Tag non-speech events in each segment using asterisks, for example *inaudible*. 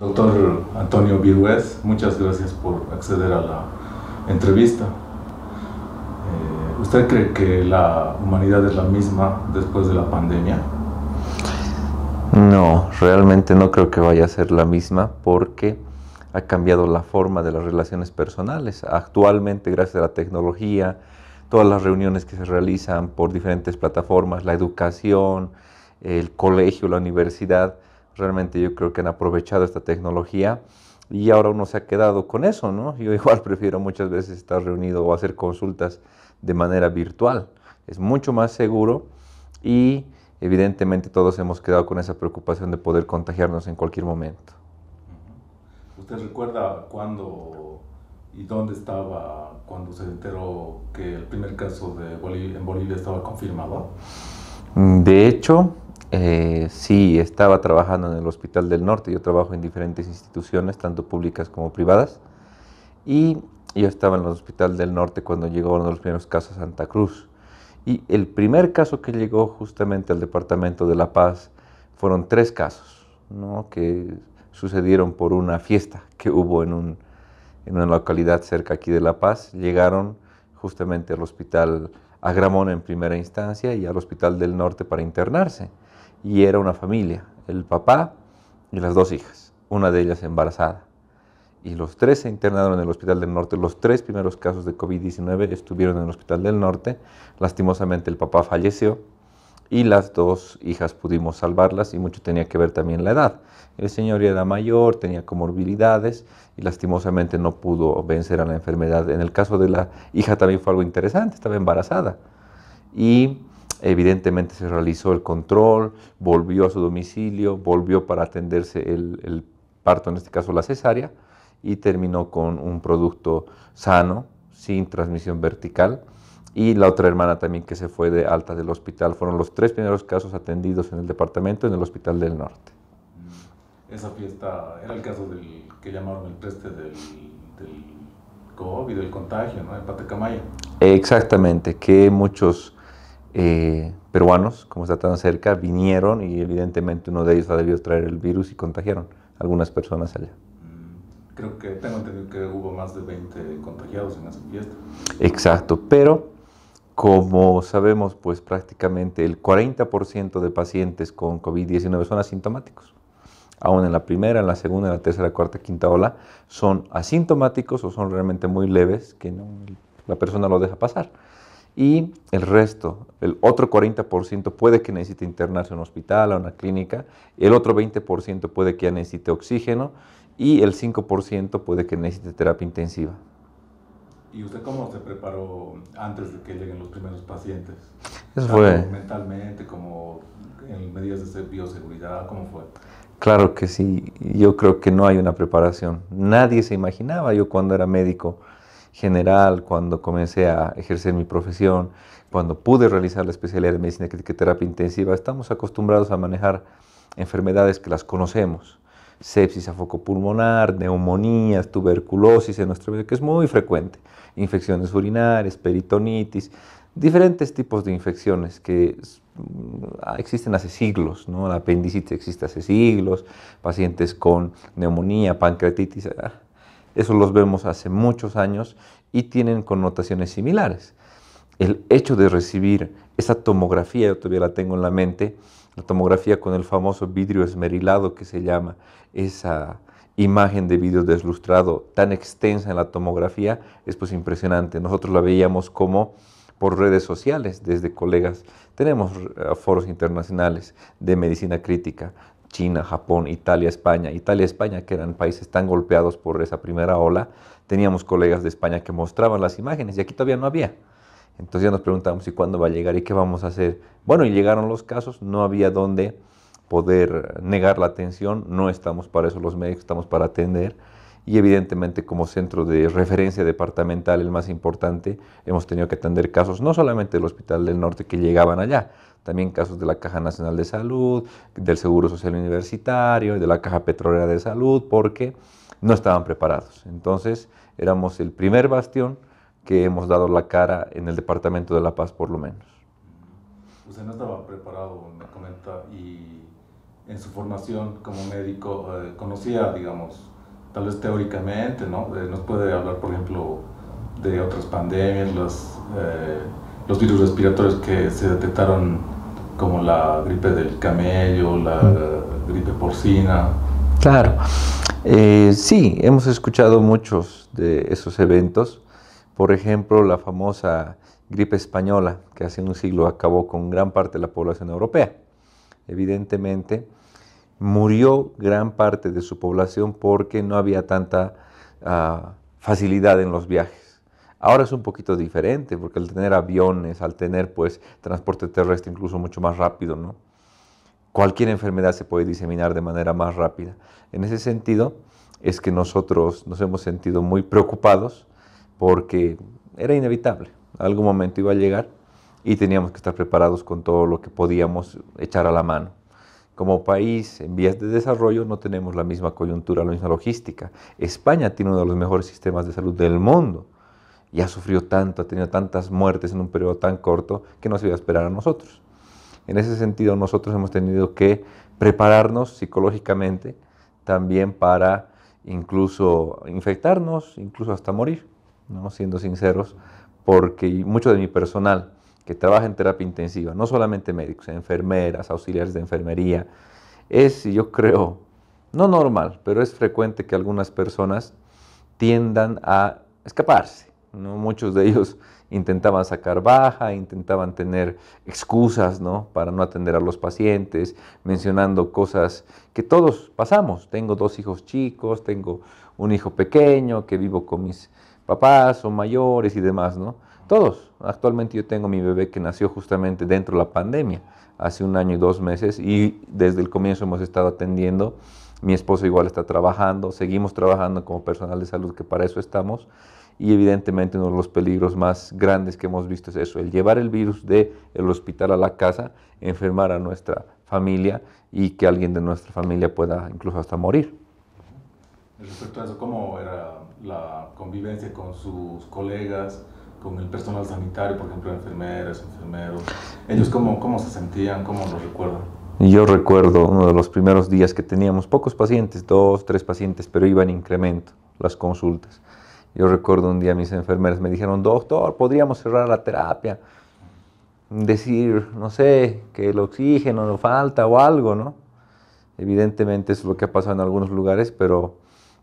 Doctor Antonio Virués, muchas gracias por acceder a la entrevista. Eh, ¿Usted cree que la humanidad es la misma después de la pandemia? No, realmente no creo que vaya a ser la misma porque ha cambiado la forma de las relaciones personales. Actualmente, gracias a la tecnología, todas las reuniones que se realizan por diferentes plataformas, la educación, el colegio, la universidad, realmente yo creo que han aprovechado esta tecnología y ahora uno se ha quedado con eso, ¿no? *laughs* Yo igual prefiero muchas veces estar reunido o hacer consultas de manera virtual. Es mucho más seguro y evidentemente todos hemos quedado con esa preocupación de poder contagiarnos en cualquier momento. ¿Usted recuerda cuándo y dónde estaba cuando se enteró que el primer caso de en Bolivia estaba confirmado? Mm, de hecho, eh, sí, estaba trabajando en el Hospital del Norte, yo trabajo en diferentes instituciones, tanto públicas como privadas, y yo estaba en el Hospital del Norte cuando llegó uno de los primeros casos a Santa Cruz. Y el primer caso que llegó justamente al Departamento de La Paz fueron tres casos, ¿no? que sucedieron por una fiesta que hubo en, en una localidad cerca aquí de La Paz. Llegaron justamente al hospital Agramón en primera instancia y al Hospital del Norte para internarse y era una familia, el papá y las dos hijas, una de ellas embarazada. Y los tres se internaron en el Hospital del Norte. Los tres primeros casos de COVID-19 estuvieron en el Hospital del Norte. Lastimosamente el papá falleció y las dos hijas pudimos salvarlas y mucho tenía que ver también la edad. El señor era mayor, tenía comorbilidades y lastimosamente no pudo vencer a la enfermedad. En el caso de la hija también fue algo interesante, estaba embarazada. Y Evidentemente se realizó el control, volvió a su domicilio, volvió para atenderse el, parto, en este caso la cesárea, y terminó con un producto sano, sin transmisión vertical. Y la otra hermana también que se fue de alta del hospital. Fueron los tres primeros casos atendidos en el departamento, en el Hospital del Norte. Mm. Esa fiesta era el caso del que llamaron el preste del, COVID, del contagio, ¿no? En Patacamaya. Exactamente, que muchos eh, peruanos, como está tan cerca, vinieron y evidentemente uno de ellos ha debido traer el virus y contagiaron a algunas personas allá. Mm, creo que tengo entendido que hubo más de 20 contagiados en esa fiesta. Exacto, pero como sabemos, pues prácticamente el 40% de pacientes con COVID-19 son asintomáticos. Aún en la primera, en la segunda, en la tercera, cuarta, quinta ola, son asintomáticos o son realmente muy leves que la persona lo deja pasar y el resto, el otro 40% puede que necesite internarse en un hospital, a una clínica, el otro 20% puede que ya necesite oxígeno y el 5% puede que necesite terapia intensiva. ¿Y usted cómo se preparó antes de que lleguen los primeros pacientes? Eso fue. Mentalmente, como en medidas de bioseguridad, ¿cómo fue? Claro que sí, yo creo que no hay una preparación. Nadie se imaginaba, yo cuando era médico, general, cuando comencé a ejercer mi profesión, cuando pude realizar la especialidad de medicina crítica y terapia intensiva, estamos acostumbrados a manejar enfermedades que las conocemos. Sepsis a pulmonar, neumonías, tuberculosis en nuestro medio, que es muy frecuente. Infecciones urinarias, peritonitis, diferentes tipos de infecciones que mm, existen hace siglos, La apendicitis existe hace siglos, pacientes con neumonía, pancreatitis, ah, eso los vemos hace muchos años y tienen connotaciones similares. El hecho de recibir esa tomografía, yo todavía la tengo en la mente, la tomografía con el famoso vidrio esmerilado que se llama, esa imagen de vidrio deslustrado tan extensa en la tomografía, es pues impresionante. Nosotros la veíamos como por redes sociales, desde colegas. Tenemos eh, foros internacionales de medicina crítica, China, Japón, Italia, España. Italia, España, que eran países tan golpeados por esa primera ola, teníamos colegas de España que mostraban las imágenes y aquí todavía no había. Entonces ya nos preguntamos, ¿y cuándo va a llegar y qué vamos a hacer? Bueno, y llegaron los casos, no había dónde poder negar la atención, no estamos para eso los médicos, estamos para atender. Y evidentemente como centro de referencia departamental, el más importante, hemos tenido que atender casos no solamente del Hospital del Norte que llegaban allá, también casos de la Caja Nacional de Salud, del Seguro Social Universitario y de la Caja Petrolera de Salud, porque no estaban preparados. Entonces éramos el primer bastión que hemos dado la cara en el Departamento de la Paz, por lo menos. Usted no estaba preparado, me comenta, y en su formación como médico eh, conocía, digamos, tal vez teóricamente, ¿no? Eh, nos puede hablar, por ejemplo, de otras pandemias, las... Eh, los virus respiratorios que se detectaron como la gripe del camello, la mm. gripe porcina. Claro, eh, sí, hemos escuchado muchos de esos eventos. Por ejemplo, la famosa gripe española, que hace un siglo acabó con gran parte de la población europea. Evidentemente, murió gran parte de su población porque no había tanta ah, facilidad en los viajes. Ahora es un poquito diferente porque al tener aviones, al tener pues transporte terrestre incluso mucho más rápido, Cualquier enfermedad se puede diseminar de manera más rápida. En ese sentido es que nosotros nos hemos sentido muy preocupados porque era inevitable. Algún momento iba a llegar y teníamos que estar preparados con todo lo que podíamos echar a la mano. Como país en vías de desarrollo no tenemos la misma coyuntura, la misma logística. España tiene uno de los mejores sistemas de salud del mundo y ha sufrido tanto, ha tenido tantas muertes en un periodo tan corto que no se iba a esperar a nosotros. En ese sentido, nosotros hemos tenido que prepararnos psicológicamente también para incluso infectarnos, incluso hasta morir, ¿no? siendo sinceros, porque mucho de mi personal que trabaja en terapia intensiva, no solamente médicos, enfermeras, auxiliares de enfermería, es, yo creo, no normal, pero es frecuente que algunas personas tiendan a escaparse Muchos de ellos intentaban sacar baja, intentaban tener excusas ¿no? para no atender a los pacientes, mencionando cosas que todos pasamos. Tengo dos hijos chicos, tengo un hijo pequeño que vivo con mis papás, o mayores y demás, ¿no? Todos. Actualmente yo tengo mi bebé que nació justamente dentro de la pandemia, hace un año y dos meses, y desde el comienzo hemos estado atendiendo. Mi esposo igual está trabajando, seguimos trabajando como personal de salud, que para eso estamos y evidentemente uno de los peligros más grandes que hemos visto es eso, el llevar el virus del hospital a la casa, enfermar a nuestra familia y que alguien de nuestra familia pueda incluso hasta morir. Respecto a eso, ¿cómo era la convivencia con sus colegas, con el personal sanitario, por ejemplo, enfermeras, enfermeros? ¿Ellos cómo, cómo se sentían? ¿Cómo lo recuerdan? Yo recuerdo uno de los primeros días que teníamos pocos pacientes, dos, tres pacientes, pero iban en incremento las consultas. Yo recuerdo un día mis enfermeras me dijeron, doctor, podríamos cerrar la terapia, decir, no sé, que el oxígeno nos falta o algo, ¿no? Evidentemente es lo que ha pasado en algunos lugares, pero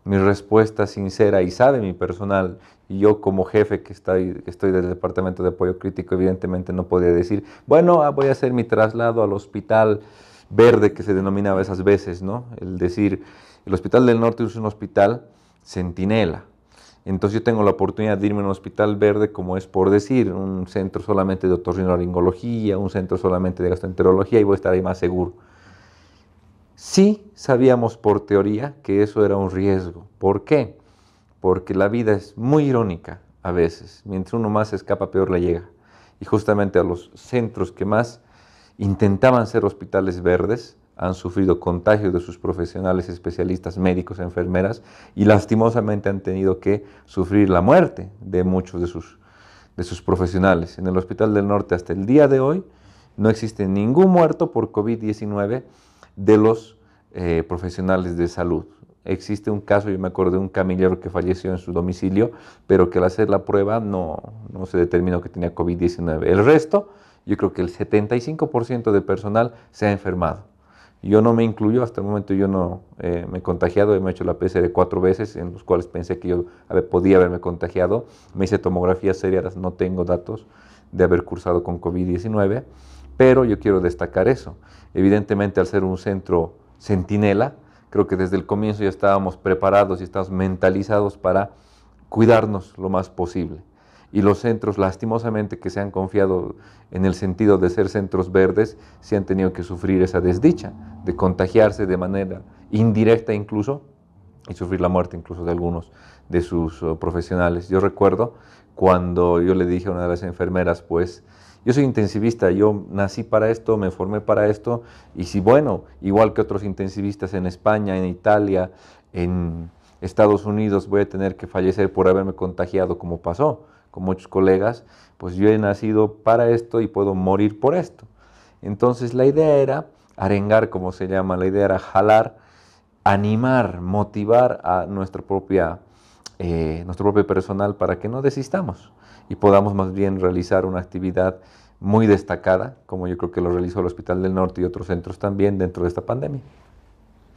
mi respuesta sincera y sabe mi personal, y yo como jefe que estoy, estoy del Departamento de Apoyo Crítico, evidentemente no podía decir, bueno, ah, voy a hacer mi traslado al hospital verde que se denominaba esas veces, ¿no? El decir, el Hospital del Norte es un hospital centinela, entonces yo tengo la oportunidad de irme a un hospital verde, como es por decir, un centro solamente de otorrinolaringología, un centro solamente de gastroenterología y voy a estar ahí más seguro. Sí sabíamos por teoría que eso era un riesgo. ¿Por qué? Porque la vida es muy irónica a veces. Mientras uno más escapa, peor le llega. Y justamente a los centros que más intentaban ser hospitales verdes, han sufrido contagios de sus profesionales, especialistas, médicos, enfermeras, y lastimosamente han tenido que sufrir la muerte de muchos de sus, de sus profesionales. En el Hospital del Norte hasta el día de hoy no existe ningún muerto por COVID-19 de los eh, profesionales de salud. Existe un caso, yo me acuerdo de un camillero que falleció en su domicilio, pero que al hacer la prueba no, no se determinó que tenía COVID-19. El resto, yo creo que el 75% de personal se ha enfermado. Yo no me incluyo, hasta el momento yo no eh, me he contagiado, me he hecho la PCR cuatro veces, en los cuales pensé que yo podía haberme contagiado. Me hice tomografías seriadas, no tengo datos de haber cursado con COVID-19, pero yo quiero destacar eso. Evidentemente, al ser un centro centinela, creo que desde el comienzo ya estábamos preparados y estábamos mentalizados para cuidarnos lo más posible y los centros, lastimosamente, que se han confiado en el sentido de ser centros verdes, se han tenido que sufrir esa desdicha de contagiarse de manera indirecta incluso y sufrir la muerte incluso de algunos de sus oh, profesionales. Yo recuerdo cuando yo le dije a una de las enfermeras, pues, yo soy intensivista, yo nací para esto, me formé para esto, y si bueno, igual que otros intensivistas en España, en Italia, en Estados Unidos, voy a tener que fallecer por haberme contagiado como pasó con muchos colegas, pues yo he nacido para esto y puedo morir por esto. Entonces la idea era arengar, como se llama, la idea era jalar, animar, motivar a propia, eh, nuestro propio personal para que no desistamos y podamos más bien realizar una actividad muy destacada, como yo creo que lo realizó el Hospital del Norte y otros centros también dentro de esta pandemia.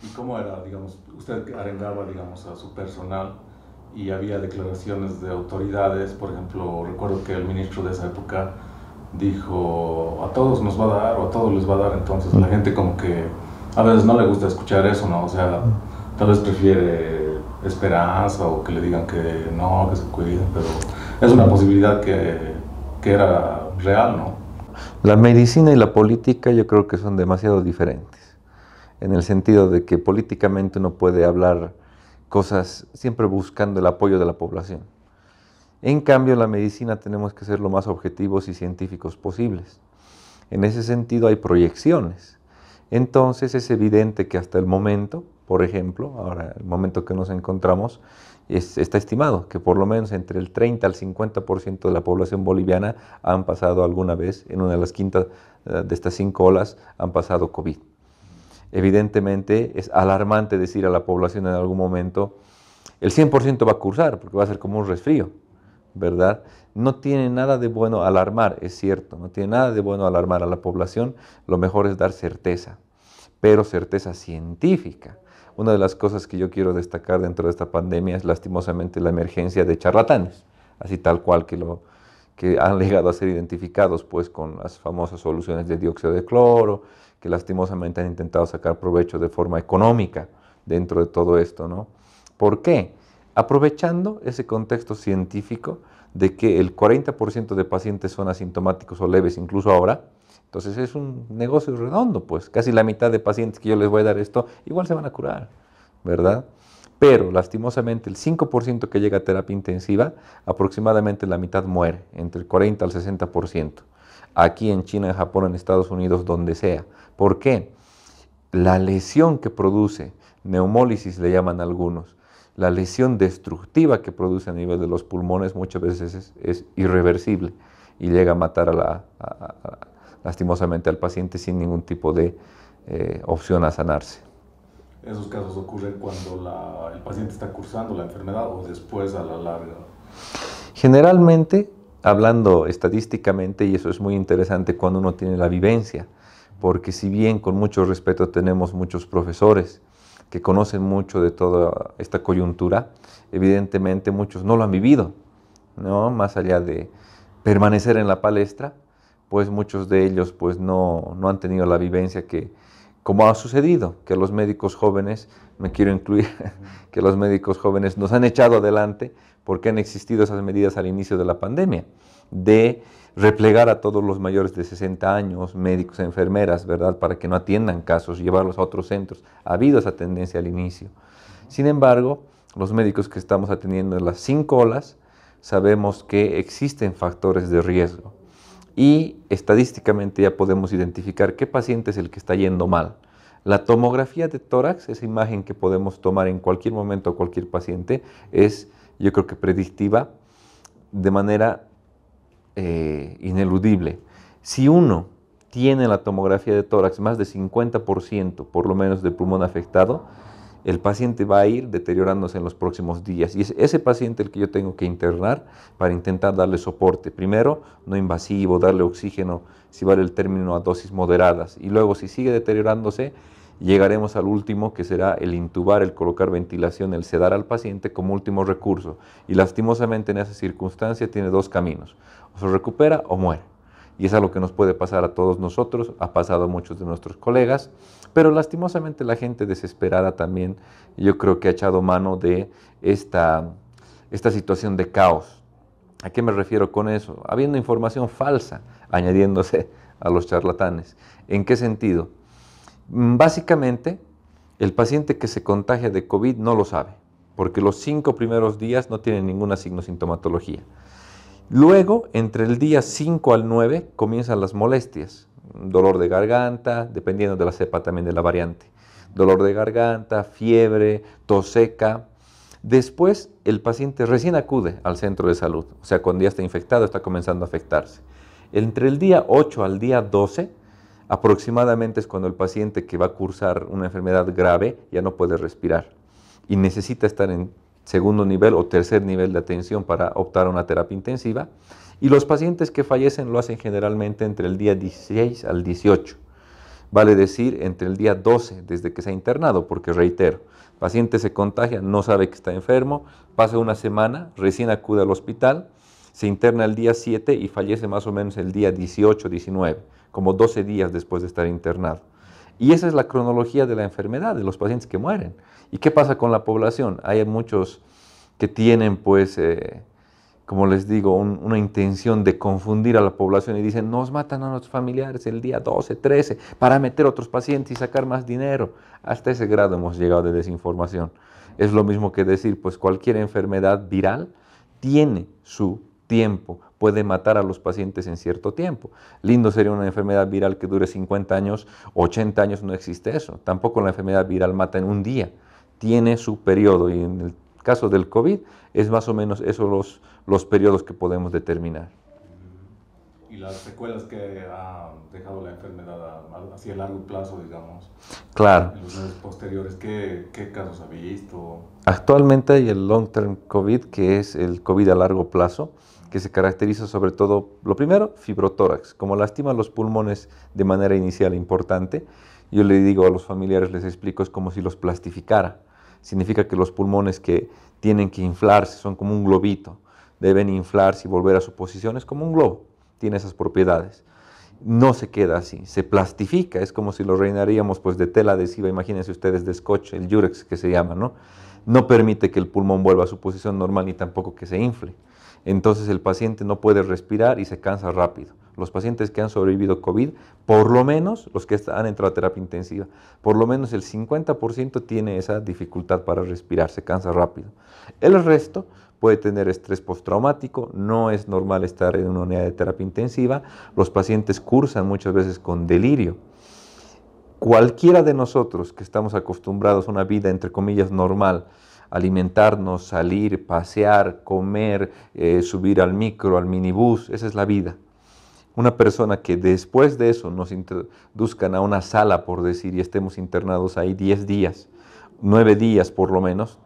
¿Y cómo era, digamos, usted arengaba, digamos, a su personal y había declaraciones de autoridades, por ejemplo, recuerdo que el ministro de esa época dijo, a todos nos va a dar o a todos les va a dar, entonces la gente como que a veces no le gusta escuchar eso, ¿no? O sea, tal vez prefiere esperanza o que le digan que no, que se cuiden, pero es una posibilidad que, que era real, ¿no? La medicina y la política yo creo que son demasiado diferentes, en el sentido de que políticamente uno puede hablar cosas, siempre buscando el apoyo de la población. En cambio, en la medicina tenemos que ser lo más objetivos y científicos posibles. En ese sentido hay proyecciones. Entonces es evidente que hasta el momento, por ejemplo, ahora el momento que nos encontramos, está estimado que por lo menos entre el 30 al 50% de la población boliviana han pasado alguna vez, en una de las quintas eh, de estas cinco olas, han pasado COVID evidentemente es alarmante decir a la población en algún momento, el 100% va a cursar, porque va a ser como un resfrío, ¿verdad? No tiene nada de bueno alarmar, es cierto, no tiene nada de bueno alarmar a la población, lo mejor es dar certeza, pero certeza científica. Una de las cosas que yo quiero destacar dentro de esta pandemia es lastimosamente la emergencia de charlatanes, así tal cual que lo que han llegado a ser identificados pues con las famosas soluciones de dióxido de cloro, que lastimosamente han intentado sacar provecho de forma económica dentro de todo esto, ¿no? ¿Por qué? Aprovechando ese contexto científico de que el 40% de pacientes son asintomáticos o leves incluso ahora, entonces es un negocio redondo, pues casi la mitad de pacientes que yo les voy a dar esto igual se van a curar, ¿verdad? Pero lastimosamente el 5% que llega a terapia intensiva, aproximadamente la mitad muere, entre el 40 al 60% aquí en China, en Japón, en Estados Unidos, donde sea. ¿Por qué? La lesión que produce, neumólisis le llaman algunos, la lesión destructiva que produce a nivel de los pulmones muchas veces es, irreversible y llega a matar a la, lastimosamente al paciente sin ningún tipo de eh, opción a sanarse. Esos casos ocurren cuando el paciente está cursando la enfermedad o después a la larga. Generalmente hablando estadísticamente, y eso es muy interesante cuando uno tiene la vivencia, porque si bien con mucho respeto tenemos muchos profesores que conocen mucho de toda esta coyuntura, evidentemente muchos no lo han vivido, ¿no? Más allá de permanecer en la palestra, pues muchos de ellos pues no, no han tenido la vivencia que, como ha sucedido, que los médicos jóvenes, me quiero incluir, *laughs* que los médicos jóvenes nos han echado adelante porque han existido esas medidas al inicio de la pandemia, de replegar a todos los mayores de 60 años, médicos, enfermeras, ¿verdad?, para que no atiendan casos, llevarlos a otros centros. Ha habido esa tendencia al inicio. Sin embargo, los médicos que estamos atendiendo en las cinco olas, sabemos que existen factores de riesgo y estadísticamente ya podemos identificar qué paciente es el que está yendo mal. La tomografía de tórax, esa imagen que podemos tomar en cualquier momento a cualquier paciente, es yo creo que predictiva de manera eh, ineludible. Si uno tiene la tomografía de tórax más de 50% por lo menos de pulmón afectado, el paciente va a ir deteriorándose en los próximos días y es ese paciente el que yo tengo que internar para intentar darle soporte. Primero, no invasivo, darle oxígeno, si vale el término, a dosis moderadas. Y luego, si sigue deteriorándose, llegaremos al último, que será el intubar, el colocar ventilación, el sedar al paciente como último recurso. Y lastimosamente en esa circunstancia tiene dos caminos, o se recupera o muere y es algo que nos puede pasar a todos nosotros, ha pasado a muchos de nuestros colegas, pero lastimosamente la gente desesperada también yo creo que ha echado mano de esta, situación de caos. ¿A qué me refiero con eso? Habiendo información falsa añadiéndose a los charlatanes. ¿En qué sentido? Mm, básicamente, el paciente que se contagia de COVID no lo sabe, porque los cinco primeros días no tiene ninguna signosintomatología. sintomatología Luego, entre el día 5 al 9, comienzan las molestias, dolor de garganta, dependiendo de la cepa también de la variante, dolor de garganta, fiebre, tos seca. Después, el paciente recién acude al centro de salud, o sea, cuando ya está infectado, está comenzando a afectarse. Entre el día 8 al día 12, aproximadamente es cuando el paciente que va a cursar una enfermedad grave ya no puede respirar y necesita estar en segundo nivel o tercer nivel de atención para optar a una terapia intensiva. Y los pacientes que fallecen lo hacen generalmente entre el día 16 al 18, vale decir entre el día 12 desde que se ha internado, porque reitero, paciente se contagia, no sabe que está enfermo, pasa una semana, recién acude al hospital, se interna el día 7 y fallece más o menos el día 18, 19, como 12 días después de estar internado. Y esa es la cronología de la enfermedad, de los pacientes que mueren. ¿Y qué pasa con la población? Hay muchos que tienen, pues, eh, como les digo, una intención de confundir a la población y dicen, nos matan a nuestros familiares el día 12, 13, para meter otros pacientes y sacar más dinero. Hasta ese grado hemos llegado de desinformación. Es lo mismo que decir, pues cualquier enfermedad viral tiene su tiempo puede matar a los pacientes en cierto tiempo. Lindo sería una enfermedad viral que dure 50 años, 80 años no existe eso. Tampoco la enfermedad viral mata en un día, tiene su periodo y en el caso del COVID es más o menos esos los, los periodos que podemos determinar. ¿Y las secuelas que ha dejado la enfermedad hacia largo plazo, digamos? Claro. los posteriores, ¿qué, ¿qué casos ha visto? Actualmente hay el long-term COVID, que es el COVID a largo plazo, que se caracteriza sobre todo, lo primero, fibrotórax, como lastima los pulmones de manera inicial importante, yo le digo a los familiares, les explico, es como si los plastificara. Significa que los pulmones que tienen que inflarse son como un globito, deben inflarse y volver a su posición, es como un globo, tiene esas propiedades. No se queda así, se plastifica, es como si lo reinaríamos pues de tela adhesiva, imagínense ustedes de scotch, el yurex que se llama, ¿no? No permite que el pulmón vuelva a su posición normal ni tampoco que se infle entonces el paciente no puede respirar y se cansa rápido. Los pacientes que han sobrevivido COVID, por lo menos los que han entrado a terapia intensiva, por lo menos el 50% tiene esa dificultad para respirar, se cansa rápido. El resto puede tener estrés postraumático, no es normal estar en una unidad de terapia intensiva, los pacientes cursan muchas veces con delirio. Cualquiera de nosotros que estamos acostumbrados a una vida, entre comillas, normal, alimentarnos, salir, pasear, comer, eh, subir al micro, al minibús. Esa es la vida. Una persona que después de eso nos introduzcan a una sala, por decir, y estemos internados ahí 10 días, 9 días por lo menos,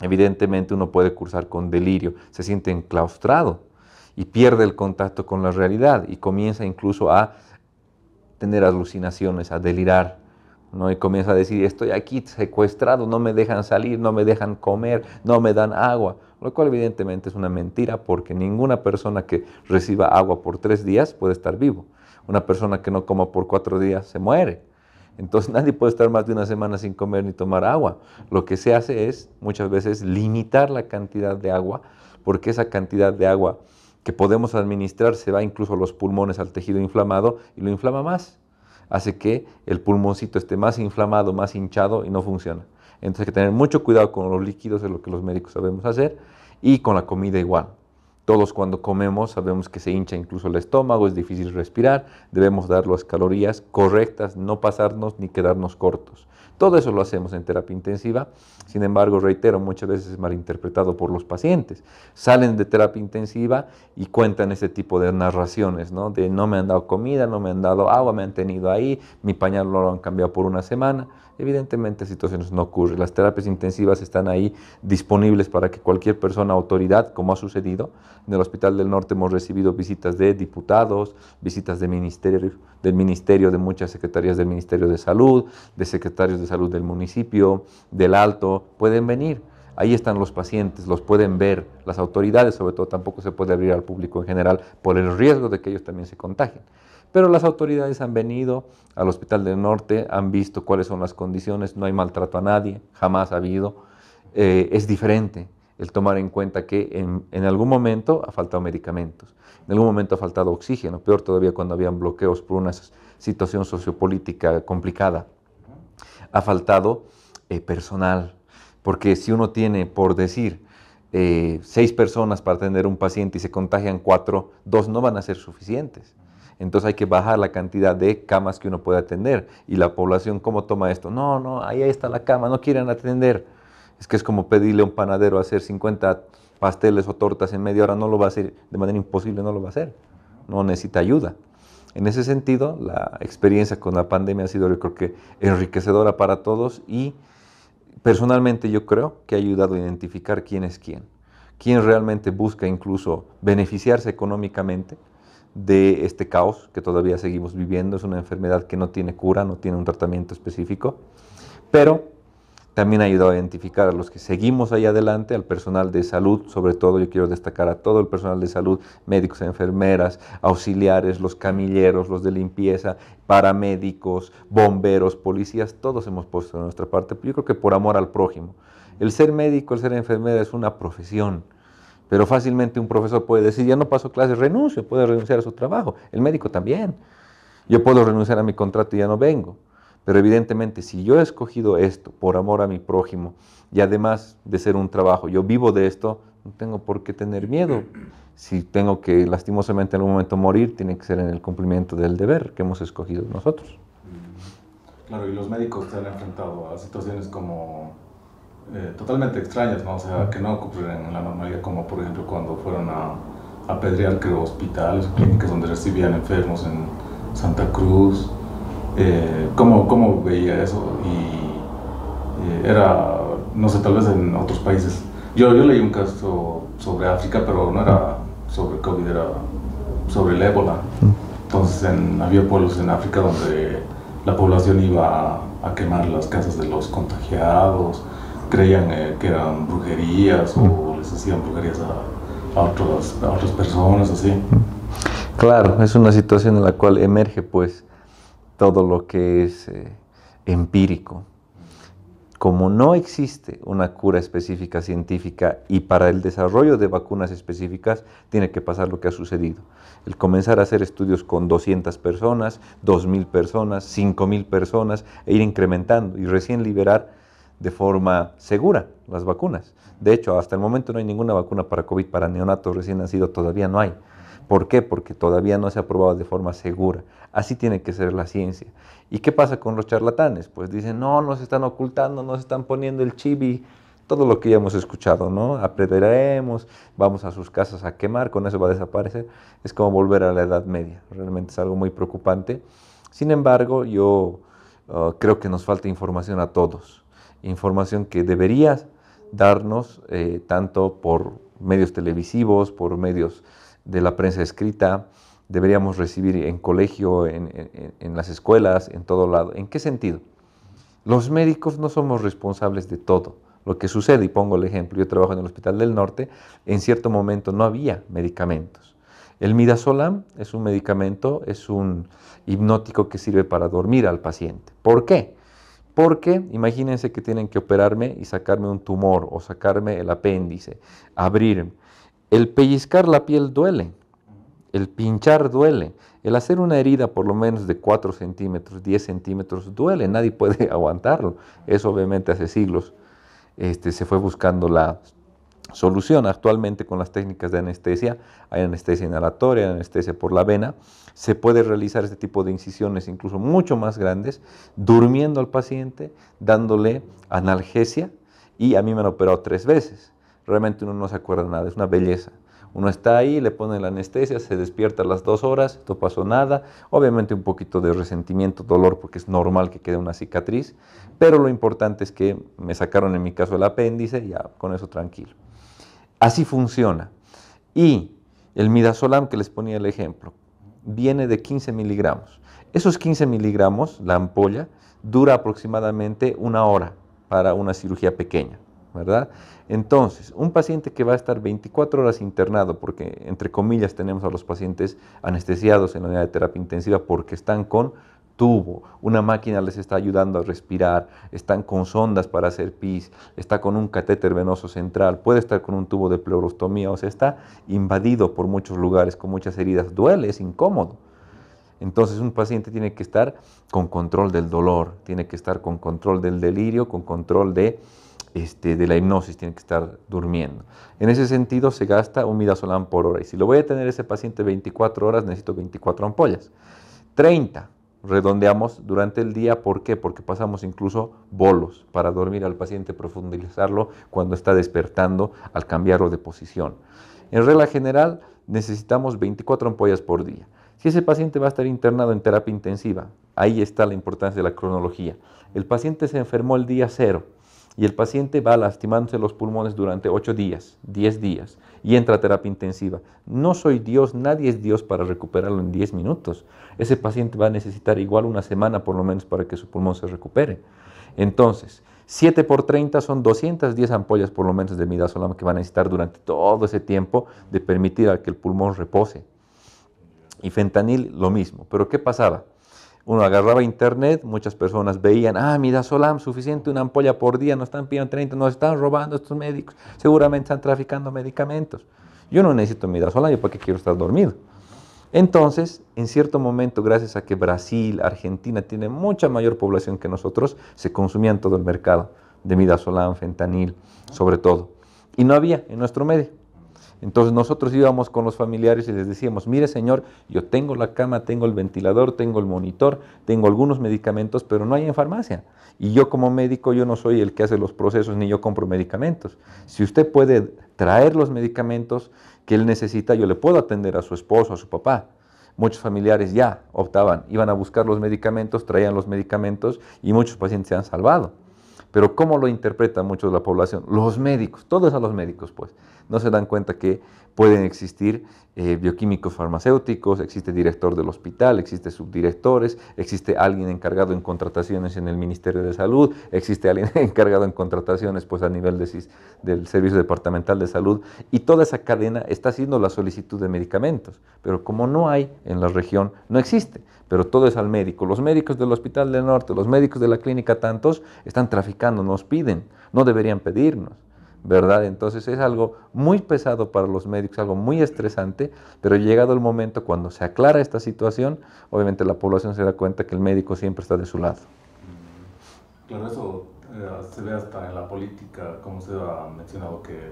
evidentemente uno puede cursar con delirio, se siente enclaustrado y pierde el contacto con la realidad y comienza incluso a tener alucinaciones, a delirar. ¿no? Y comienza a decir, estoy aquí secuestrado, no me dejan salir, no me dejan comer, no me dan agua. Lo cual evidentemente es una mentira porque ninguna persona que reciba agua por tres días puede estar vivo. Una persona que no coma por cuatro días se muere. Entonces *laughs* nadie puede estar más de una semana sin comer ni tomar agua. Lo que se hace es muchas veces limitar la cantidad de agua porque esa cantidad de agua que podemos administrar se va incluso a los pulmones, al tejido inflamado y lo inflama más hace que el pulmoncito esté más inflamado, más hinchado y no funciona. Entonces hay que tener mucho cuidado con los líquidos, es lo que los médicos sabemos hacer, y con la comida igual. Todos cuando comemos sabemos que se hincha incluso el estómago, es difícil respirar, debemos dar las calorías correctas, no pasarnos ni quedarnos cortos. Todo eso lo hacemos en terapia intensiva. Sin embargo, reitero, muchas veces es malinterpretado por los pacientes. Salen de terapia intensiva y cuentan ese tipo de narraciones, ¿no? De no me han dado comida, no me han dado agua, me han tenido ahí, mi pañal no lo han cambiado por una semana. Evidentemente, situaciones no ocurren. Las terapias intensivas están ahí disponibles para que cualquier persona, autoridad, como ha sucedido. En el Hospital del Norte hemos recibido visitas de diputados, visitas de ministerios del ministerio, de muchas secretarías del Ministerio de Salud, de secretarios de salud del municipio, del Alto, pueden venir. Ahí están los pacientes, los pueden ver. Las autoridades, sobre todo, tampoco se puede abrir al público en general por el riesgo de que ellos también se contagien. Pero las autoridades han venido al Hospital del Norte, han visto cuáles son las condiciones, no hay maltrato a nadie, jamás ha habido. Eh, es diferente el tomar en cuenta que en, algún momento ha faltado medicamentos, en algún momento ha faltado oxígeno, peor todavía cuando habían bloqueos por una situación sociopolítica complicada, ha faltado eh, personal, porque si uno tiene, por decir, eh, seis personas para atender un paciente y se contagian cuatro, dos no van a ser suficientes. Entonces hay que bajar la cantidad de camas que uno puede atender. Y la población, ¿cómo toma esto? No, no, ahí está la cama, no quieren atender. Es que es como pedirle a un panadero hacer 50 pasteles o tortas en media hora, no lo va a hacer, de manera imposible no lo va a hacer. No necesita ayuda. En ese sentido, la experiencia con la pandemia ha sido, yo creo que, enriquecedora para todos y personalmente yo creo que ha ayudado a identificar quién es quién. Quién realmente busca incluso beneficiarse económicamente de este caos que todavía seguimos viviendo. Es una enfermedad que no tiene cura, no tiene un tratamiento específico, pero también ha ayudado a identificar a los que seguimos ahí adelante, al personal de salud, sobre todo yo quiero destacar a todo el personal de salud, médicos, enfermeras, auxiliares, los camilleros, los de limpieza, paramédicos, bomberos, policías, todos hemos puesto de nuestra parte, yo creo que por amor al prójimo. El ser médico, el ser enfermera es una profesión, pero fácilmente un profesor puede decir, ya no paso clases, renuncio, puede renunciar a su trabajo, el médico también. Yo puedo renunciar a mi contrato y ya no vengo. Pero evidentemente, si yo he escogido esto por amor a mi prójimo y además de ser un trabajo, yo vivo de esto, no tengo por qué tener miedo. Si tengo que lastimosamente en algún momento morir, tiene que ser en el cumplimiento del deber que hemos escogido nosotros. Claro, y los médicos se han enfrentado a situaciones como eh, totalmente extrañas, ¿no? O sea, que no ocurrieron en la normalidad, como por ejemplo cuando fueron a apedrear, creo, hospitales, clínicas donde recibían enfermos en Santa Cruz eh, ¿cómo, veía eso? Y eh, era, no sé, tal vez en otros países. Yo, yo leí un caso sobre África, pero no era sobre COVID, era sobre el ébola. Entonces en, había pueblos en África donde la población iba a quemar las casas de los contagiados, creían eh, que eran brujerías o les hacían brujerías a, a, a otras personas, así. Claro, es una situación en la cual emerge pues todo lo que es eh, empírico. Como no existe una cura específica científica y para el desarrollo de vacunas específicas tiene que pasar lo que ha sucedido. El comenzar a hacer estudios con 200 personas, 2.000 personas, 5.000 personas e ir incrementando y recién liberar de forma segura las vacunas. De hecho, hasta el momento no hay ninguna vacuna para COVID, para neonatos recién nacidos, todavía no hay. ¿Por qué? Porque todavía no se ha probado de forma segura. Así tiene que ser la ciencia. ¿Y qué pasa con los charlatanes? Pues dicen, no, nos están ocultando, nos están poniendo el chibi, todo lo que ya hemos escuchado, ¿no? Aprenderemos, vamos a sus casas a quemar, con eso va a desaparecer. Es como volver a la Edad Media, realmente es algo muy preocupante. Sin embargo, yo uh, creo que nos falta información a todos, información que debería darnos eh, tanto por medios televisivos, por medios de la prensa escrita, deberíamos recibir en colegio, en, las escuelas, en todo lado. ¿En qué sentido? Los médicos no somos responsables de todo. Lo que sucede, y pongo el ejemplo, yo trabajo en el Hospital del Norte, en cierto momento no había medicamentos. El midazolam es un medicamento, es un hipnótico que sirve para dormir al paciente. ¿Por qué? Porque imagínense que tienen que operarme y sacarme un tumor o sacarme el apéndice, abrir el pellizcar la piel duele, el pinchar duele, el hacer una herida por lo menos de 4 centímetros, 10 centímetros duele, nadie *laughs* puede aguantarlo. Eso obviamente hace siglos este, se fue buscando la solución. Actualmente con las técnicas de anestesia, hay anestesia inhalatoria, anestesia por la vena, se puede realizar este tipo de incisiones incluso mucho más grandes, durmiendo al paciente, dándole analgesia y a mí me han operado tres veces realmente uno no se acuerda nada, es una belleza. Uno está ahí, le pone la anestesia, se despierta a las dos horas, no pasó nada. Obviamente un poquito de resentimiento, dolor, porque es normal que quede una cicatriz. Pero lo importante es que me sacaron en mi caso el apéndice y ya con eso tranquilo. Así funciona. Y el midazolam que les ponía el ejemplo, viene de 15 miligramos. Esos 15 miligramos, la ampolla, dura aproximadamente una hora para una cirugía pequeña. ¿verdad? Entonces, un paciente que va a estar 24 horas internado, porque entre comillas tenemos a los pacientes anestesiados en la unidad de terapia intensiva porque están con tubo, una máquina les está ayudando a respirar, están con sondas para hacer pis, está con un catéter venoso central, puede estar con un tubo de pleurostomía, o sea, está invadido por muchos lugares, con muchas heridas, duele, es incómodo. Entonces un paciente tiene que estar con control del dolor, tiene que estar con control del delirio, con control de este, de la hipnosis, tiene que estar durmiendo. En ese sentido, se gasta un midazolam por hora. Y si lo voy a tener ese paciente 24 horas, necesito 24 ampollas. 30, redondeamos durante el día. ¿Por qué? Porque pasamos incluso bolos para dormir al paciente, profundizarlo cuando está despertando al cambiarlo de posición. En regla general, necesitamos 24 ampollas por día. Si ese paciente va a estar internado en terapia intensiva, ahí está la importancia de la cronología. El paciente se enfermó el día cero y el paciente va lastimándose los pulmones durante 8 días, 10 días y entra a terapia intensiva. No soy Dios, nadie es Dios para recuperarlo en 10 minutos. Ese paciente va a necesitar igual una semana por lo menos para que su pulmón se recupere. Entonces, 7 por 30 son 210 ampollas por lo menos de midazolam que van a necesitar durante todo ese tiempo de permitir a que el pulmón repose. Y fentanil lo mismo. Pero ¿qué pasaba? uno agarraba internet, muchas personas veían, ah, mira, suficiente una ampolla por día, nos están pidiendo 30, nos están robando estos médicos, seguramente están traficando medicamentos. Yo no necesito midazolam, ¿yo porque quiero estar dormido? Entonces, en cierto momento, gracias a que Brasil, Argentina tiene mucha mayor población que nosotros, se consumían todo el mercado de midazolam, fentanil, sobre todo. Y no había en nuestro medio. Entonces nosotros íbamos con los familiares y les decíamos, mire señor, yo tengo la cama, tengo el ventilador, tengo el monitor, tengo algunos medicamentos, pero no hay en farmacia. Y yo como médico, yo no soy el que hace los procesos ni yo compro medicamentos. Si usted puede traer los medicamentos que él necesita, yo le puedo atender a su esposo, a su papá. Muchos familiares ya optaban, iban a buscar los medicamentos, traían los medicamentos y muchos pacientes se han salvado. Pero ¿cómo lo interpreta mucho la población? Los médicos, todos a los médicos pues no se dan cuenta que pueden existir eh, bioquímicos farmacéuticos, existe director del hospital, existe subdirectores, existe alguien encargado en contrataciones en el Ministerio de Salud, existe alguien *laughs* encargado en contrataciones pues a nivel del Servicio Departamental de Salud y toda esa cadena está haciendo la solicitud de medicamentos, pero como no hay en la región, no existe, pero todo es al médico. Los médicos del Hospital del Norte, los médicos de la clínica tantos están traficando, nos piden, no deberían pedirnos. ¿verdad? Entonces es algo muy pesado para los médicos, algo muy estresante, pero llegado el momento cuando se aclara esta situación, obviamente la población se da cuenta que el médico siempre está de su lado. Mm. Claro, eso eh, se ve hasta en la política, como se ha mencionado, que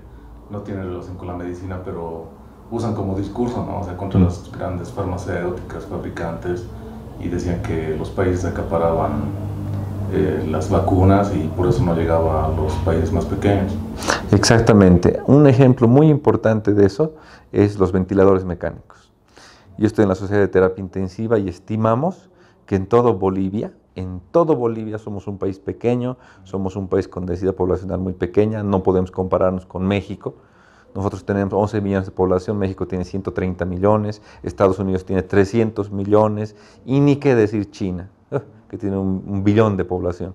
no tiene relación con la medicina, pero usan como discurso, ¿no? O sea, contra mm. las grandes farmacéuticas, fabricantes, y decían que los países acaparaban eh, las vacunas y por eso no llegaba a los países más pequeños. Exactamente. Un ejemplo muy importante de eso es los ventiladores mecánicos. Yo estoy en la Sociedad de Terapia Intensiva y estimamos que en todo Bolivia, en todo Bolivia somos un país pequeño, somos un país con densidad poblacional muy pequeña, no podemos compararnos con México. Nosotros tenemos 11 millones de población, México tiene 130 millones, Estados Unidos tiene 300 millones y ni qué decir China, *laughs* que tiene un billón de población.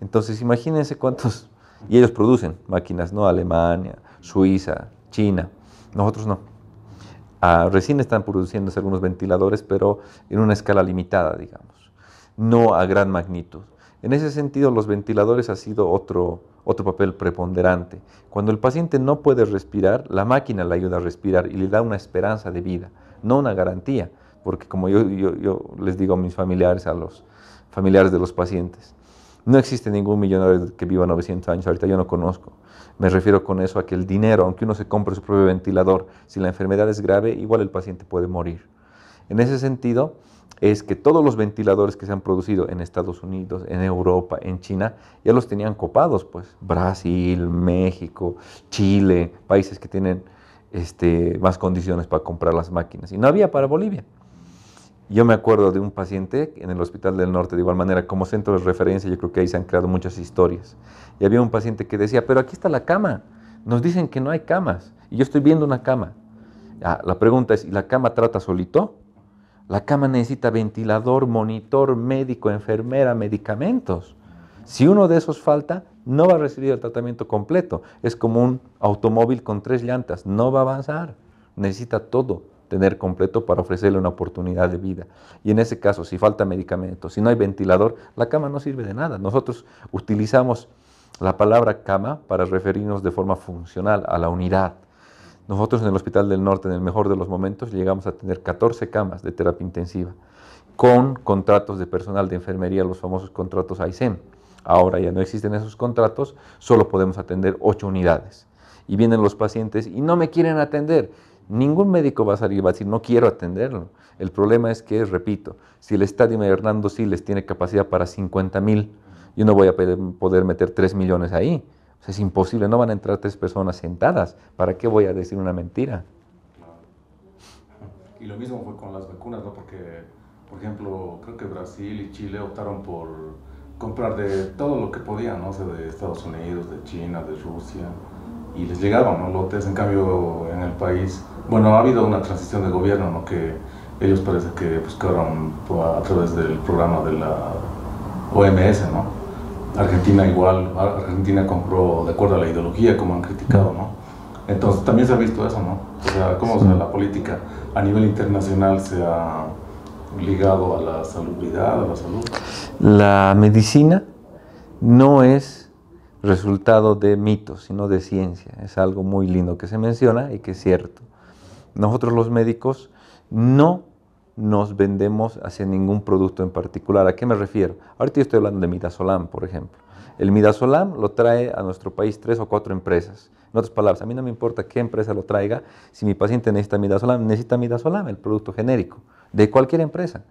Entonces imagínense cuántos y ellos producen máquinas, ¿no? Alemania, Suiza, China. Nosotros no. Ah, recién están produciéndose algunos ventiladores, pero en una escala limitada, digamos, no a gran magnitud. En ese sentido, los ventiladores han sido otro, otro papel preponderante. Cuando el paciente no puede respirar, la máquina le ayuda a respirar y le da una esperanza de vida, no una garantía, porque como yo les digo a mis familiares, a los familiares de los pacientes, no existe ningún millonario que viva 900 años, ahorita yo no conozco. Me refiero con eso a que el dinero, aunque uno se compre su propio ventilador, si la enfermedad es grave, igual el paciente puede morir. En ese sentido, es que todos los ventiladores que se han producido en Estados Unidos, en Europa, en China, ya los tenían copados, pues Brasil, México, Chile, países que tienen este, más condiciones para comprar las máquinas. Y no había para Bolivia. Yo me acuerdo de un paciente en el Hospital del Norte, de igual manera, como centro de referencia, yo creo que ahí se han creado muchas historias. Y había un paciente que decía, pero aquí está la cama, nos dicen que no hay camas, y yo estoy viendo una cama. Ah, la pregunta es, ¿y la cama trata solito? La cama necesita ventilador, monitor, médico, enfermera, medicamentos. Si uno de esos falta, no va a recibir el tratamiento completo. Es como un automóvil con tres llantas, no va a avanzar. Necesita todo, tener completo para ofrecerle una oportunidad de vida. Y en ese caso, si falta medicamento, si no hay ventilador, la cama no sirve de nada. Nosotros utilizamos la palabra cama para referirnos de forma funcional a la unidad. Nosotros en el Hospital del Norte, en el mejor de los momentos, llegamos a tener 14 camas de terapia intensiva con contratos de personal de enfermería, los famosos contratos AISEM. Ahora ya no existen esos contratos, solo podemos atender 8 unidades. Y vienen los pacientes y no me quieren atender Ningún médico va a salir y va a decir, no quiero atenderlo. El problema es que, repito, si el estadio de Hernando Siles tiene capacidad para 50 mil, yo no voy a poder meter 3 millones ahí. O sea, es imposible, no van a entrar tres personas sentadas. ¿Para qué voy a decir una mentira? Y lo mismo fue con las vacunas, ¿no? Porque, por ejemplo, creo que Brasil y Chile optaron por comprar de todo lo que podían, ¿no? O sea, de Estados Unidos, de China, de Rusia y les llegaban ¿no? lotes. En cambio, en el país, bueno, ha habido una transición de gobierno, ¿no? que ellos parece que buscaron pues, a través del programa de la OMS, ¿no? Argentina igual, Argentina compró de acuerdo a la ideología, como han criticado, ¿no? Entonces también se ha visto eso, ¿no? O sea, cómo se la política a nivel internacional se ha ligado a la salubridad, a la salud. La medicina no es resultado de mitos, sino de ciencia. Es algo muy lindo que se menciona y que es cierto. Nosotros los médicos no nos vendemos hacia ningún producto en particular. ¿A qué me refiero? Ahorita yo estoy hablando de Midasolam, por ejemplo. El Midasolam lo trae a nuestro país tres o cuatro empresas. En otras palabras, a mí no me importa qué empresa lo traiga, si mi paciente necesita Midasolam, necesita Midasolam, el producto genérico, de cualquier empresa.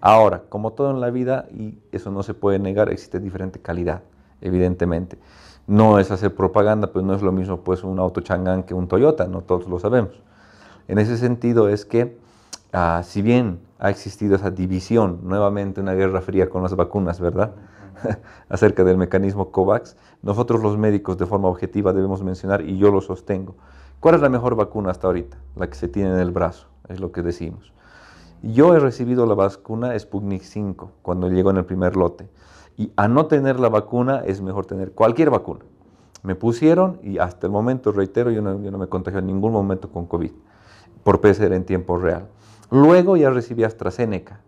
Ahora, como todo en la vida, y eso no se puede negar, existe diferente calidad evidentemente. No es hacer propaganda, pero no es lo mismo pues un auto Chang'an que un Toyota, no todos lo sabemos. En ese sentido es que, ah, si bien ha existido esa división, nuevamente una guerra fría con las vacunas, ¿verdad? *laughs* acerca del mecanismo COVAX, nosotros los médicos de forma objetiva debemos mencionar, y yo lo sostengo, ¿cuál es la mejor vacuna hasta ahorita? La que se tiene en el brazo, es lo que decimos. Yo he recibido la vacuna Sputnik 5 cuando llegó en el primer lote. Y a no tener la vacuna es mejor tener cualquier vacuna. Me pusieron y hasta el momento, reitero, yo no, me contagié en ningún momento con COVID por PCR en tiempo real. Luego ya recibí AstraZeneca,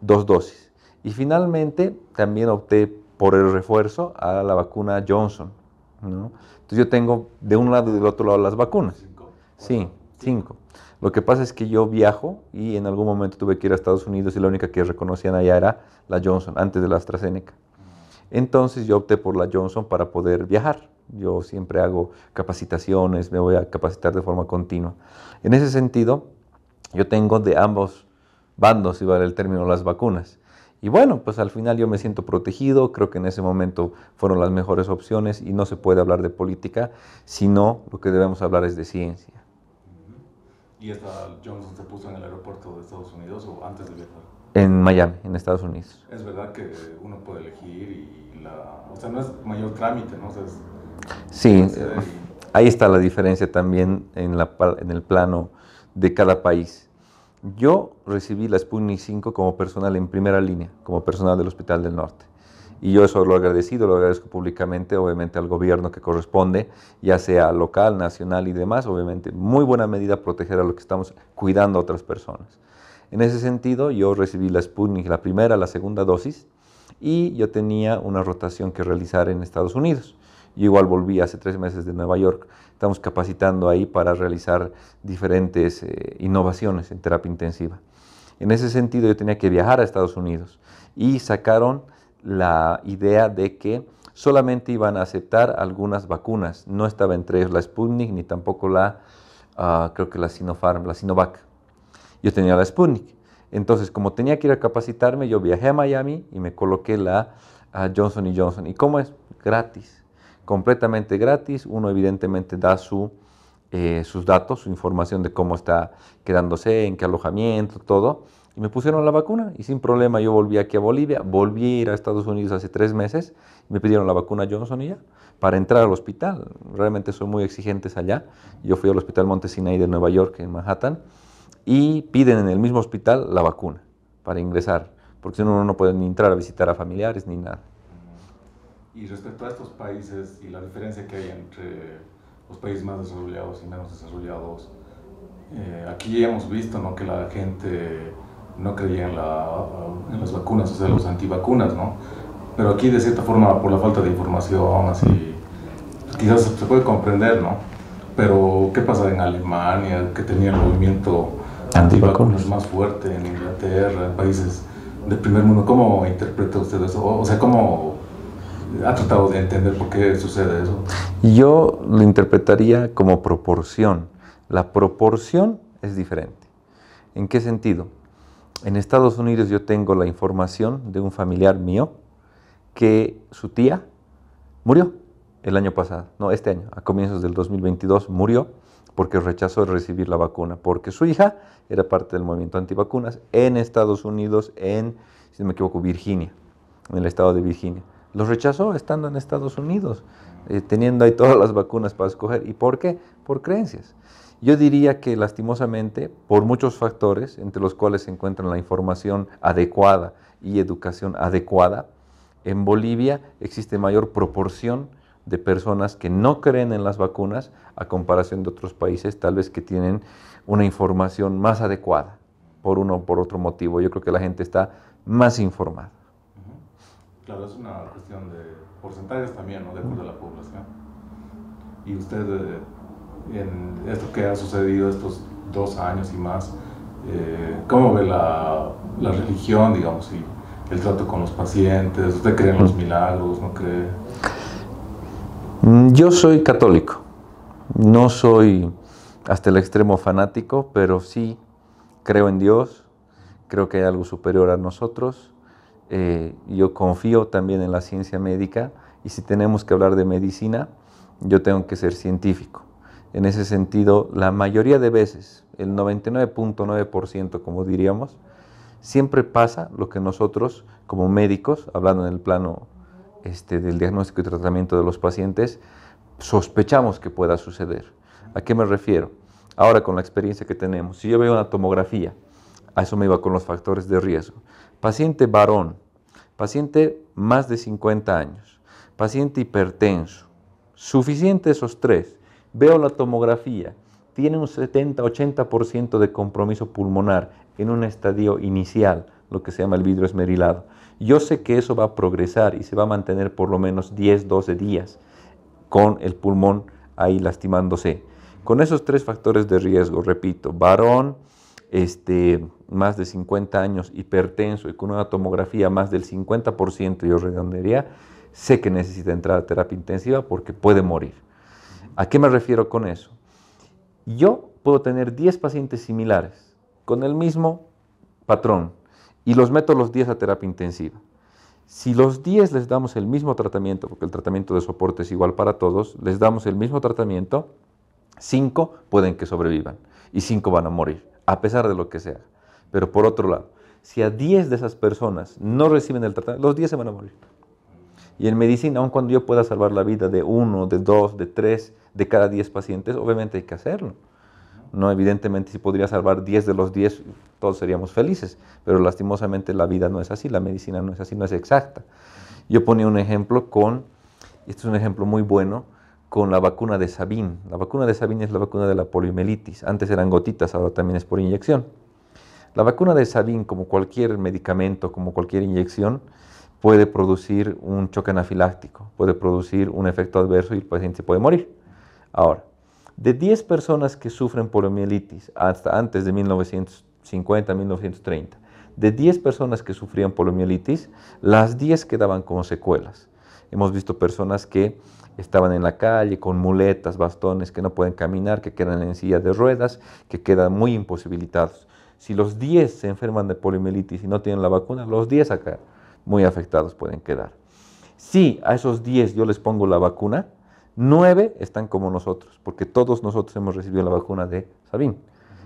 dos dosis. Y finalmente también opté por el refuerzo a la vacuna Johnson. Entonces yo tengo de un lado y del otro lado las vacunas. ¿Cinco? Sí, cinco. Lo que pasa es que yo viajo y en algún momento tuve que ir a Estados Unidos y la única que reconocían allá era la Johnson, antes de la AstraZeneca. Entonces yo opté por la Johnson para poder viajar. Yo siempre hago capacitaciones, me voy a capacitar de forma continua. En ese sentido, yo tengo de ambos bandos, si vale el término, las vacunas. Y bueno, pues al final yo me siento protegido, creo que en ese momento fueron las mejores opciones y no se puede hablar de política, sino lo que debemos hablar es de ciencia. ¿Y esta Johnson se puso en el aeropuerto de Estados Unidos o antes de viajar? En Miami, en Estados Unidos. Es verdad que uno puede elegir y la... O sea, no es mayor trámite, ¿no? sí, eh, ahí está la diferencia también en, la, en el plano de cada país. Yo recibí la Sputnik 5 como personal en primera línea, como personal del Hospital del Norte. Y yo eso lo agradecido, lo agradezco públicamente, obviamente al gobierno que corresponde, ya sea local, nacional y demás, obviamente, muy buena medida proteger a los que estamos cuidando a otras personas. En ese sentido, yo recibí la Sputnik, la primera, la segunda dosis, y yo tenía una rotación que realizar en Estados Unidos. Yo igual volví hace tres meses de Nueva York. Estamos capacitando ahí para realizar diferentes eh, innovaciones en terapia intensiva. En ese sentido, yo tenía que viajar a Estados Unidos y sacaron la idea de que solamente iban a aceptar algunas vacunas. No estaba entre ellos la Sputnik ni tampoco la, ah, creo que la Sinopharm, la Sinovac yo tenía la Sputnik. Entonces, como tenía que ir a capacitarme, yo viajé a Miami y me coloqué la Johnson Johnson Johnson. ¿Y cómo es? Gratis, completamente gratis. Uno evidentemente da su, eh, sus datos, su información de cómo está quedándose, en qué alojamiento, todo. Y me pusieron la vacuna y sin problema yo volví aquí a Bolivia, volví a ir a Estados Unidos hace tres meses, me pidieron la vacuna Johnson y ya, para entrar al hospital. Realmente son muy exigentes allá. Yo fui al Hospital Montesinaí de Nueva York, en Manhattan y piden en el mismo hospital la vacuna para ingresar, porque si no, uno no puede ni entrar a visitar a familiares ni nada. Y respecto a estos países y la diferencia que hay entre los países más desarrollados y menos desarrollados, eh, aquí hemos visto ¿no? que la gente no creía en, la, en, las vacunas, o sea, los antivacunas, ¿no? Pero aquí, de cierta forma, por la falta de información, así, quizás se puede comprender, ¿no? Pero, ¿qué pasa en Alemania, que tenía el movimiento es más fuerte en Inglaterra, en países del primer mundo. ¿Cómo interpreta usted eso? O sea, ¿cómo ha tratado de entender por qué sucede eso? Yo lo interpretaría como proporción. La proporción es diferente. ¿En qué sentido? En Estados Unidos yo tengo la información de un familiar mío que su tía murió el año pasado, no, este año, a comienzos del 2022 murió porque rechazó recibir la vacuna, porque su hija era parte del movimiento antivacunas en Estados Unidos, en, si no me equivoco, Virginia, en el estado de Virginia. Los rechazó estando en Estados Unidos, eh, teniendo ahí todas las vacunas para escoger. ¿Y por qué? Por creencias. Yo diría que lastimosamente, por muchos factores, entre los cuales se encuentran la información adecuada y educación adecuada, en Bolivia existe mayor proporción de personas que no creen en las vacunas a comparación de otros países, tal vez que tienen una información más adecuada por uno o por otro motivo. Yo creo que la gente está más informada. Claro, es una cuestión de porcentajes también, ¿no? Dentro de la población. Y usted, eh, en esto que ha sucedido estos dos años y más, eh, ¿cómo ve la, la religión, digamos, y el trato con los pacientes? ¿Usted cree en los milagros? ¿No cree? Mm, yo soy católico, no soy hasta el extremo fanático, pero sí creo en Dios, creo que hay algo superior a nosotros. Eh, yo confío también en la ciencia médica y si tenemos que hablar de medicina, yo tengo que ser científico. En ese sentido, la mayoría de veces, el 99.9% como diríamos, siempre pasa lo que nosotros como médicos, hablando en el plano este, del diagnóstico y tratamiento de los pacientes, sospechamos que pueda suceder. ¿A qué me refiero? Ahora con la experiencia que tenemos, si yo veo una tomografía, a eso me iba con los factores de riesgo. Paciente varón, paciente más de 50 años, paciente hipertenso, suficiente esos tres. Veo la tomografía, tiene un 70-80% de compromiso pulmonar en un estadio inicial, lo que se llama el vidrio esmerilado. Yo sé que eso va a progresar y se va a mantener por lo menos 10, 12 días con el pulmón ahí lastimándose. Con esos tres factores de riesgo, repito, varón, este, más de 50 años, hipertenso y con una tomografía más del 50%, yo redondearía, sé que necesita entrar a terapia intensiva porque puede morir. ¿A qué me refiero con eso? Yo puedo tener 10 pacientes similares con el mismo patrón, y los meto los 10 a terapia intensiva. Si los 10 les damos el mismo tratamiento, porque el tratamiento de soporte es igual para todos, les damos el mismo tratamiento, 5 pueden que sobrevivan y 5 van a morir, a pesar de lo que sea. Pero por otro lado, si a 10 de esas personas no reciben el tratamiento, los 10 se van a morir. Y en medicina, aun cuando yo pueda salvar la vida de uno, de dos, de tres, de cada 10 pacientes, obviamente hay que hacerlo. No, evidentemente si podría salvar 10 de los 10, todos seríamos felices, pero lastimosamente la vida no es así, la medicina no es así, no es exacta. Yo ponía un ejemplo con, este es un ejemplo muy bueno, con la vacuna de Sabin. La vacuna de Sabin es la vacuna de la poliomielitis. Antes eran gotitas, ahora también es por inyección. La vacuna de Sabin, como cualquier medicamento, como cualquier inyección, puede producir un choque anafiláctico, puede producir un efecto adverso y el paciente puede morir. Ahora, de 10 personas que sufren poliomielitis hasta antes de 1950, 1930, de 10 personas que sufrían poliomielitis, las 10 quedaban con secuelas. Hemos visto personas que estaban en la calle con muletas, bastones, que no pueden caminar, que quedan en silla de ruedas, que quedan muy imposibilitados. Si los 10 se enferman de poliomielitis y no tienen la vacuna, los 10 acá muy afectados pueden quedar. Si a esos 10 yo les pongo la vacuna, Nueve están como nosotros, porque todos nosotros hemos recibido la vacuna de Sabin.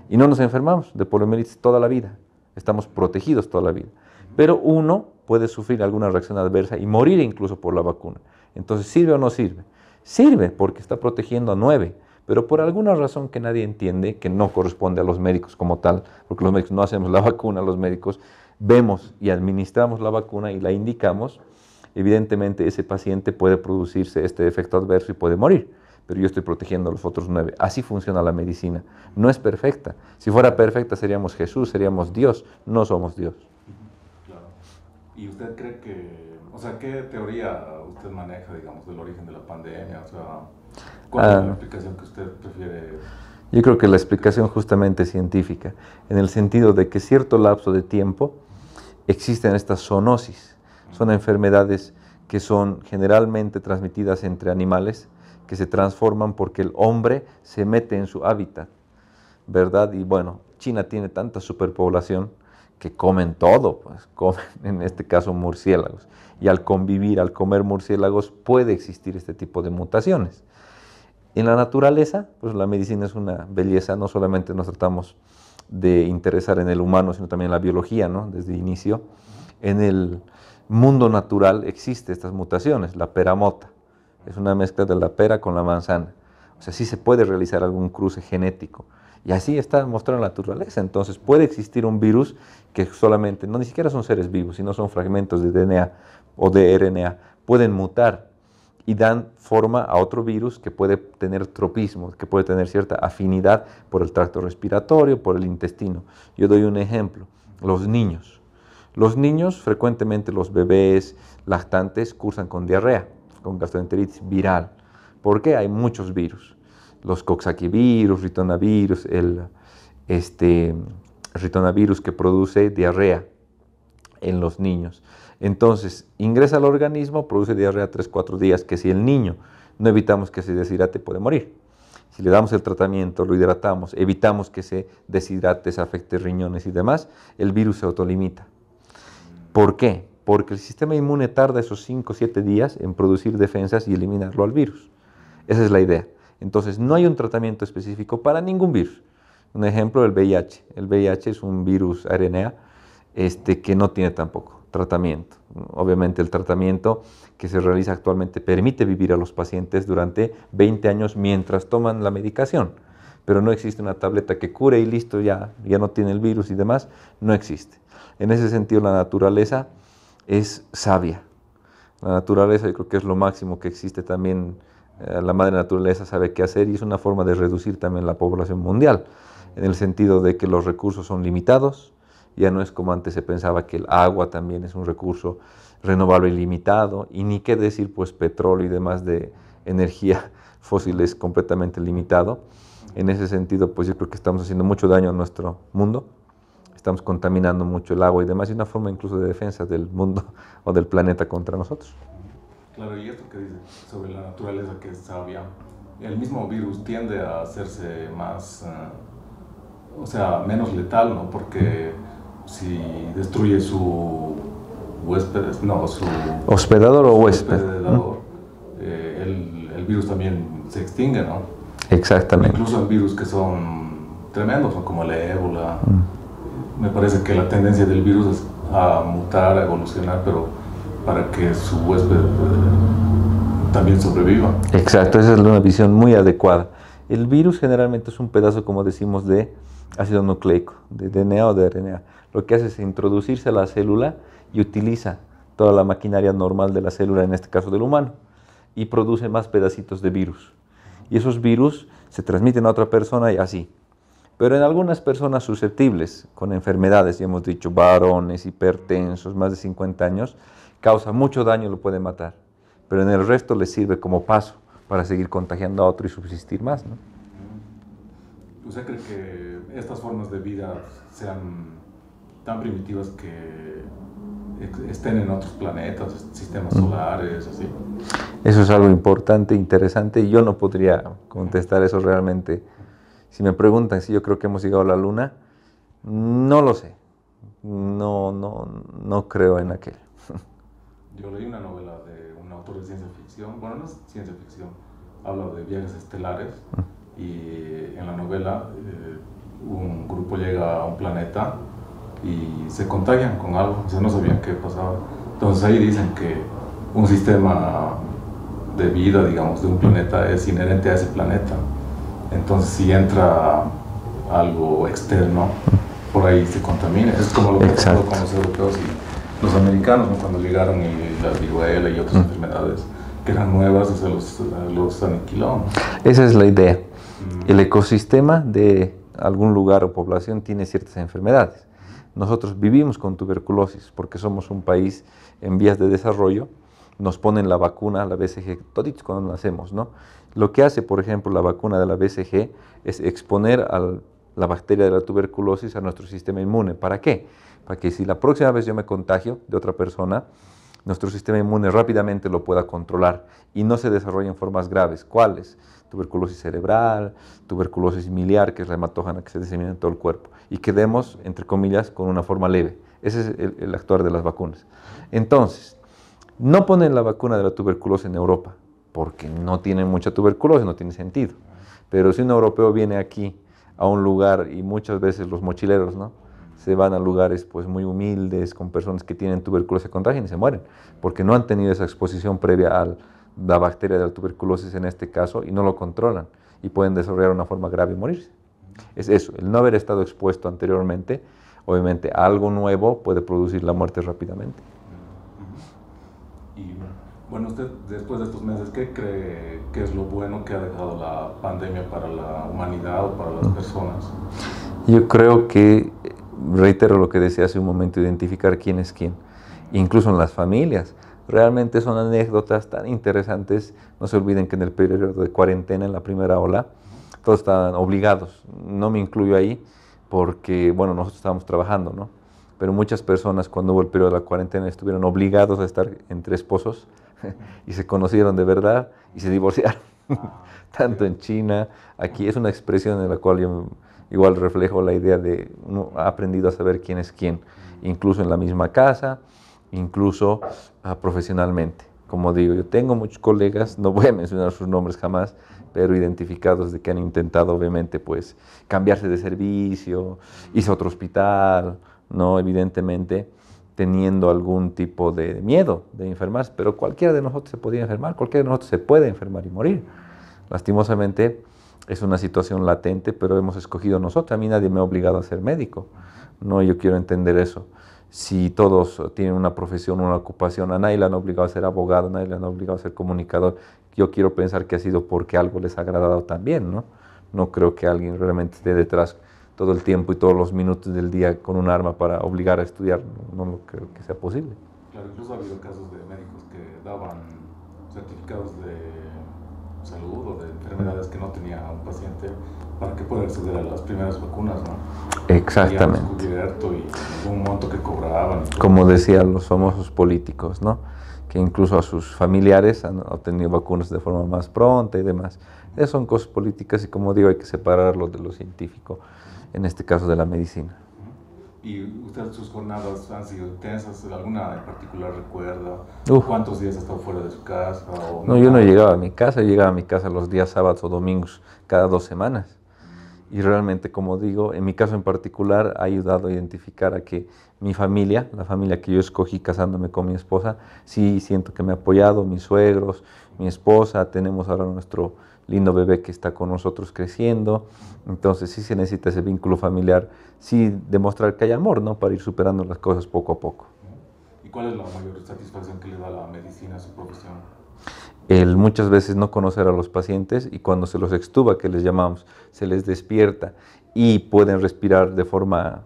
Y no nos enfermamos de poliomielitis toda la vida. Estamos protegidos toda la vida. Pero uno puede sufrir alguna reacción adversa y morir incluso por la vacuna. Entonces, ¿sirve o no sirve? Sirve porque está protegiendo a nueve, pero por alguna razón que nadie entiende, que no corresponde a los médicos como tal, porque los médicos no hacemos la *laughs* vacuna, los médicos vemos y administramos la vacuna y la indicamos, evidentemente ese paciente puede producirse este efecto adverso y puede morir, pero yo estoy protegiendo a los otros nueve. Así funciona la medicina. No es perfecta. Si fuera perfecta seríamos Jesús, seríamos Dios, no somos Dios. ¿Y usted cree que, o sea, qué teoría usted maneja, digamos, del origen de la pandemia? O sea, ¿cuál es la ah. explicación que usted prefiere? Yo creo que la explicación justamente científica, en el sentido de que cierto lapso de tiempo existen estas zoonosis son enfermedades que son generalmente transmitidas entre animales, que se transforman porque el hombre se mete en su hábitat, ¿verdad? Y bueno, China tiene tanta superpoblación que comen todo, pues *laughs* comen en este caso murciélagos. Y al convivir, al comer murciélagos, puede existir este tipo de mutaciones. En la naturaleza, pues la medicina es una belleza, no solamente nos tratamos de interesar en el humano, sino también en la biología, ¿no? Desde inicio. En el mundo natural existe estas mutaciones. La peramota es una mezcla de la pera con la manzana. O sea, sí se puede realizar algún cruce genético. Y así está mostrando la naturaleza. Entonces puede existir un virus que solamente, no ni siquiera son seres vivos, sino son fragmentos de DNA o de RNA. Pueden mutar y dan forma a otro virus que puede tener tropismo, que puede tener cierta afinidad por el tracto respiratorio, por el intestino. Yo doy un ejemplo, los niños. Los niños, frecuentemente los bebés lactantes, cursan con diarrea, con gastroenteritis viral, porque hay muchos virus. Los coxaquivirus, ritonavirus, el este, ritonavirus que produce diarrea en los niños. Entonces, ingresa al organismo, produce diarrea 3-4 días, que si el niño no evitamos que se deshidrate, puede morir. Si le damos el tratamiento, lo hidratamos, evitamos que se deshidrate, se afecte riñones y demás, el virus se autolimita. ¿Por qué? Porque el sistema inmune tarda esos 5 o 7 días en producir defensas y eliminarlo al virus. Esa es la idea. Entonces, no hay un tratamiento específico para ningún virus. Un ejemplo, el VIH. El VIH es un virus RNA este, que no tiene tampoco tratamiento. Obviamente el tratamiento que se realiza actualmente permite vivir a los pacientes durante 20 años mientras toman la medicación, pero no existe una tableta que cure y listo, ya, ya no tiene el virus y demás, no existe. En ese sentido, la naturaleza es sabia. La naturaleza yo creo que es lo máximo que existe también. Eh, la madre naturaleza sabe qué hacer y es una forma de reducir también la población mundial, en el sentido de que los recursos son limitados. Ya no es como antes se pensaba que el agua también es un recurso renovable limitado y ni qué decir pues petróleo y demás de energía *laughs* fósil es completamente limitado. En ese sentido pues yo creo que estamos haciendo mucho daño a nuestro mundo estamos contaminando mucho el agua y demás, y una forma incluso de defensa del mundo *laughs* o del planeta contra nosotros. Claro, y esto que dice sobre la naturaleza que es sabia, el mismo virus tiende a hacerse más, eh, o sea, menos letal, ¿no? Porque si destruye su huésped, no, su... Hospedador o huésped. Eh, el, el virus también se extingue, ¿no? Exactamente. Incluso en virus que son tremendos, como la ébola me parece que la tendencia del virus es a mutar, a evolucionar, pero para que su huésped eh, también sobreviva. Exacto, esa es una visión muy adecuada. El virus generalmente es un pedazo, como decimos, de ácido nucleico, de DNA o de RNA. Lo que hace es introducirse a la célula y utiliza toda la maquinaria normal de la célula, en este caso del humano, y produce más pedacitos de virus. Y esos virus se transmiten a otra persona y así. Pero en algunas personas susceptibles con enfermedades, ya hemos dicho, varones, hipertensos, más de 50 años, causa mucho daño, lo puede matar. Pero en el resto les sirve como paso para seguir contagiando a otro y subsistir más. ¿no? ¿Usted cree que estas formas de vida sean tan primitivas que estén en otros planetas, sistemas mm. solares, así? Eso es algo importante, interesante, y yo no podría contestar eso realmente si me preguntan si yo creo que hemos llegado a la luna, no lo sé. No, no, no creo en aquel. *laughs* Yo leí una novela de un autor de ciencia ficción, bueno, no es ciencia ficción, habla de viajes estelares mm. y en la novela eh, un grupo llega a un planeta y se contagian con algo, o sea, no sabían qué pasaba. Entonces ahí dicen que un sistema de vida, digamos, de un planeta es inherente a ese planeta. Entonces, si entra algo externo, por ahí se contamina. Es como lo que pasó con los europeos y los americanos cuando llegaron y la viruela y otras mm. enfermedades que eran nuevas, o los, los aniquiló. Esa es la idea. Mm. El ecosistema de algún lugar o población tiene ciertas enfermedades. Nosotros vivimos con tuberculosis porque somos un país en vías de desarrollo. Nos ponen la vacuna, la BCG, dicho cuando nacemos, ¿no? Lo que hace, por ejemplo, la vacuna de la BCG es exponer a la bacteria de la tuberculosis a nuestro sistema inmune. ¿Para qué? Para que si la próxima vez yo me contagio de otra persona, nuestro sistema inmune rápidamente lo pueda controlar y no se en formas graves. ¿Cuáles? Tuberculosis cerebral, tuberculosis miliar, que es la hematógena que se disemina en todo el cuerpo, y quedemos, entre comillas, con una forma leve. Ese es el, el actuar de las vacunas. Entonces, no ponen la vacuna de la tuberculosis en Europa, porque no tienen mucha tuberculosis, no tiene sentido. Pero si un europeo viene aquí a un lugar, y muchas veces los mochileros, ¿no? Se van a lugares pues muy humildes, con personas que tienen tuberculosis contagian y se mueren, porque no han tenido esa exposición previa a la bacteria de la tuberculosis en este caso y no lo controlan y pueden desarrollar una forma grave y morirse. Es eso, el no haber estado expuesto anteriormente, obviamente algo nuevo puede producir la muerte rápidamente. Bueno, usted después de estos meses, ¿qué cree que es lo bueno que ha dejado la pandemia para la humanidad o para las personas? Yo creo que, reitero lo que decía hace un momento, identificar quién es quién, incluso en las familias. Realmente son anécdotas tan interesantes. No se olviden que en el periodo de cuarentena, en la primera ola, todos estaban obligados. No me incluyo ahí porque, bueno, nosotros estábamos trabajando, ¿no? Pero muchas personas cuando hubo el periodo de la cuarentena estuvieron obligados a estar entre esposos *laughs* y se conocieron de verdad y se divorciaron, ah, *laughs* tanto en China, aquí es una expresión en la cual yo igual reflejo la idea de uno ha aprendido a saber quién es quién, mm. incluso en la misma casa, incluso ah, profesionalmente. Como digo, yo tengo muchos colegas, no voy a mencionar sus nombres jamás, pero identificados de que han intentado obviamente pues cambiarse de servicio, hizo otro hospital, ¿no? Evidentemente, teniendo algún tipo de miedo de enfermarse, pero cualquiera de nosotros se podía enfermar, cualquiera de nosotros se puede enfermar y morir. Lastimosamente es una situación latente, pero hemos escogido nosotros. A mí nadie me ha obligado a ser médico. No, yo quiero entender eso. Si todos tienen una profesión, una ocupación, a nadie le han obligado a ser abogado, a nadie le han obligado a ser comunicador. Yo quiero pensar que ha sido porque algo les ha agradado también, ¿no? No creo que alguien realmente esté detrás todo el tiempo y todos los minutos del día con un arma para obligar a estudiar. No, lo creo que sea posible. Claro, incluso ha habido casos de médicos que daban certificados de salud o de enfermedades que no tenía un paciente para que pudiera acceder a las primeras vacunas, ¿no? Exactamente. Y un monto que cobraban. Como decían los famosos políticos, ¿no? Que incluso a sus familiares han obtenido vacunas de forma más pronta y demás. Esas son cosas políticas y como digo, hay que separarlo de lo científico en este caso de la medicina. ¿Y usted sus jornadas han sido intensas? ¿Alguna en particular recuerda? ¿Cuántos días ha estado fuera de su casa? no, yo no llegaba a mi casa, yo llegaba a mi casa los días sábados o domingos, cada dos semanas. Y realmente, como digo, en mi caso en particular ha ayudado a identificar a que mi familia, la familia que yo escogí casándome con mi esposa, sí siento que me ha apoyado, mis suegros, mi esposa, tenemos ahora nuestro lindo bebé que está con nosotros creciendo. Entonces sí se necesita ese vínculo familiar, sí demostrar que hay amor, ¿no? Para ir superando las cosas poco a poco. ¿Y cuál es la mayor satisfacción que le da la medicina a su profesión? El muchas veces no conocer a los pacientes y cuando se los extuba, que les llamamos, se les despierta y pueden respirar de forma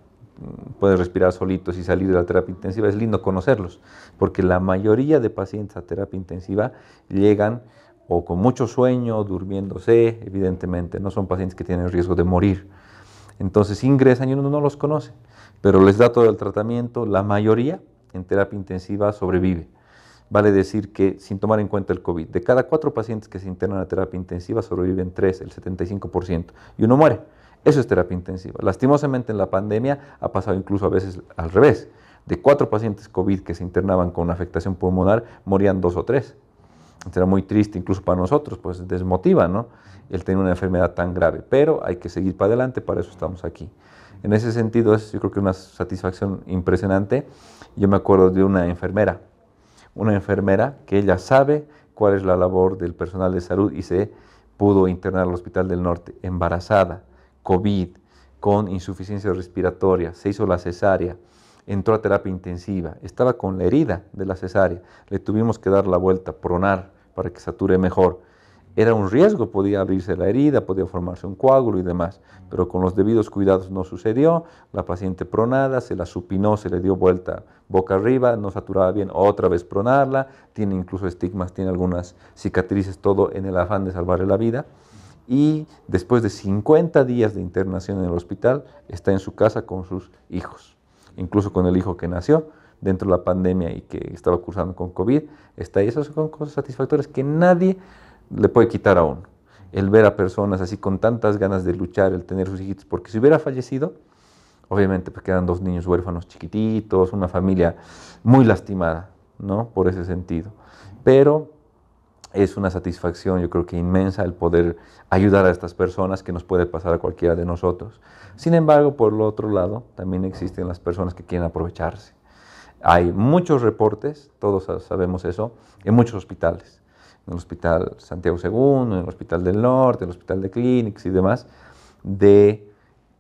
pueden respirar solitos y salir de la terapia intensiva, es lindo conocerlos, porque la mayoría de pacientes a terapia intensiva llegan o con mucho sueño, durmiéndose, evidentemente no son pacientes que tienen riesgo de morir. Entonces ingresan y uno no los conoce, pero les da todo el tratamiento, la mayoría en terapia intensiva sobrevive. Vale decir que, sin tomar en cuenta el COVID, de cada cuatro pacientes que se internan a terapia intensiva sobreviven tres, el 75%, y uno muere. Eso es terapia intensiva. Lastimosamente en la pandemia ha pasado incluso a veces al revés. De cuatro pacientes COVID que se internaban con una afectación pulmonar, morían dos o tres será muy triste incluso para nosotros, pues desmotiva, ¿no? El tener una enfermedad tan grave, pero hay que seguir para adelante, para eso estamos aquí. En ese sentido es yo creo que una satisfacción impresionante. Yo me acuerdo de una enfermera, una enfermera que ella sabe cuál es la labor del personal de salud y se pudo internar al Hospital del Norte embarazada, COVID, con insuficiencia respiratoria, se hizo la cesárea, entró a terapia intensiva, estaba con la herida de la cesárea, le tuvimos que dar la vuelta, pronar para que sature mejor. Era un riesgo, podía abrirse la herida, podía formarse un coágulo y demás, pero con los debidos cuidados no sucedió, la paciente pronada, se la supinó, se le dio vuelta boca arriba, no saturaba bien, otra vez pronarla, tiene incluso estigmas, tiene algunas cicatrices, todo en el afán de salvarle la vida y después de 50 días de internación en el hospital está en su casa con sus hijos incluso con el hijo que nació dentro de la pandemia y que estaba cursando con COVID, está ahí. Esas son cosas satisfactorias que nadie le puede quitar a uno. El ver a personas así con tantas ganas de luchar, el tener sus hijitos, porque si hubiera fallecido, obviamente pues, quedan dos niños huérfanos chiquititos, una familia muy lastimada, ¿no? Por ese sentido. Pero es una satisfacción, yo creo que inmensa, el poder ayudar a estas personas que nos puede pasar a cualquiera de nosotros. Sin embargo, por el otro lado, también existen las personas que quieren aprovecharse. Hay muchos reportes, todos sabemos eso, en muchos hospitales. En el Hospital Santiago II, en el Hospital del Norte, en el Hospital de Clínicas y demás, de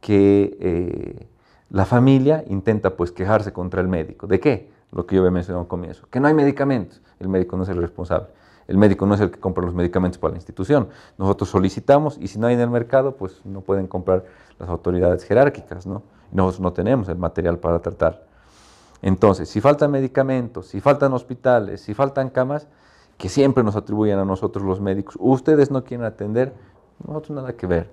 que eh, la familia intenta pues quejarse contra el médico. ¿De qué? Lo que yo había mencionado al comienzo, que no hay medicamentos, el médico no es el responsable. El médico no es el que compra los medicamentos para la institución. Nosotros solicitamos y si no hay en el mercado, pues no pueden comprar las autoridades jerárquicas, ¿no? Nosotros no tenemos el material para tratar. Entonces, si faltan medicamentos, si faltan hospitales, si faltan camas, que siempre nos atribuyen a nosotros los médicos, ustedes no quieren atender, nosotros nada que ver.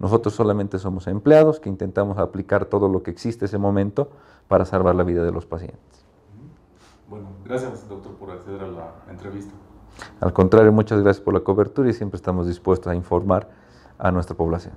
Nosotros solamente somos empleados que intentamos aplicar todo lo que existe ese momento para salvar la vida de los pacientes. Bueno, gracias doctor por acceder a la entrevista. Al contrario, muchas gracias por la cobertura y siempre estamos dispuestos a informar a nuestra población.